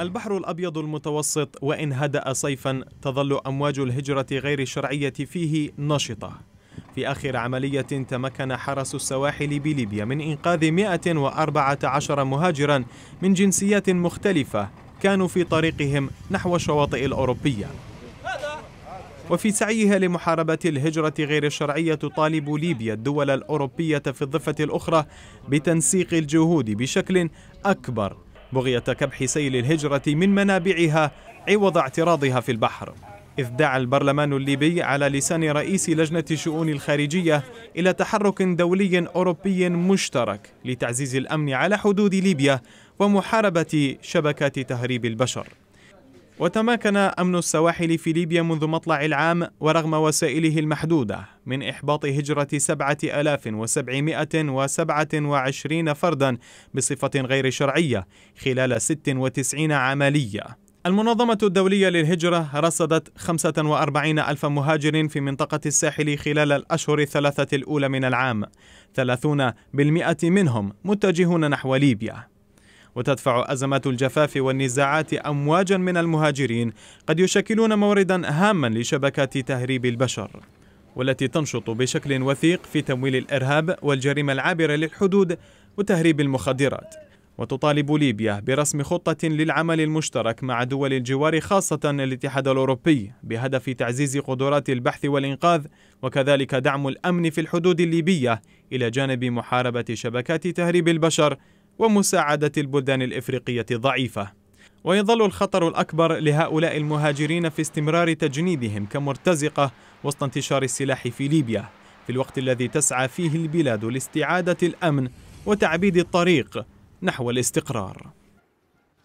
البحر الأبيض المتوسط وإن هدأ صيفا تظل أمواج الهجرة غير الشرعية فيه نشطة في آخر عملية تمكن حرس السواحل بليبيا من إنقاذ 114 مهاجرا من جنسيات مختلفة كانوا في طريقهم نحو الشواطئ الأوروبية وفي سعيها لمحاربة الهجرة غير الشرعية تطالب ليبيا الدول الأوروبية في الضفة الأخرى بتنسيق الجهود بشكل أكبر بغية كبح سيل الهجرة من منابعها عوض اعتراضها في البحر إذ دعا البرلمان الليبي على لسان رئيس لجنة الشؤون الخارجية إلى تحرك دولي أوروبي مشترك لتعزيز الأمن على حدود ليبيا ومحاربة شبكات تهريب البشر وتمكن أمن السواحل في ليبيا منذ مطلع العام ورغم وسائله المحدودة من إحباط هجرة 7727 فردا بصفة غير شرعية خلال 96 عملية المنظمة الدولية للهجرة رصدت 45 ألف مهاجر في منطقة الساحل خلال الأشهر الثلاثة الأولى من العام 30% منهم متجهون نحو ليبيا وتدفع أزمة الجفاف والنزاعات أمواجا من المهاجرين قد يشكلون موردا هاما لشبكات تهريب البشر والتي تنشط بشكل وثيق في تمويل الإرهاب والجريمة العابرة للحدود وتهريب المخدرات وتطالب ليبيا برسم خطة للعمل المشترك مع دول الجوار خاصة الاتحاد الأوروبي بهدف تعزيز قدرات البحث والإنقاذ وكذلك دعم الأمن في الحدود الليبية إلى جانب محاربة شبكات تهريب البشر ومساعدة البلدان الإفريقية ضعيفة ويظل الخطر الأكبر لهؤلاء المهاجرين في استمرار تجنيدهم كمرتزقة وسط انتشار السلاح في ليبيا في الوقت الذي تسعى فيه البلاد لاستعادة الأمن وتعبيد الطريق نحو الاستقرار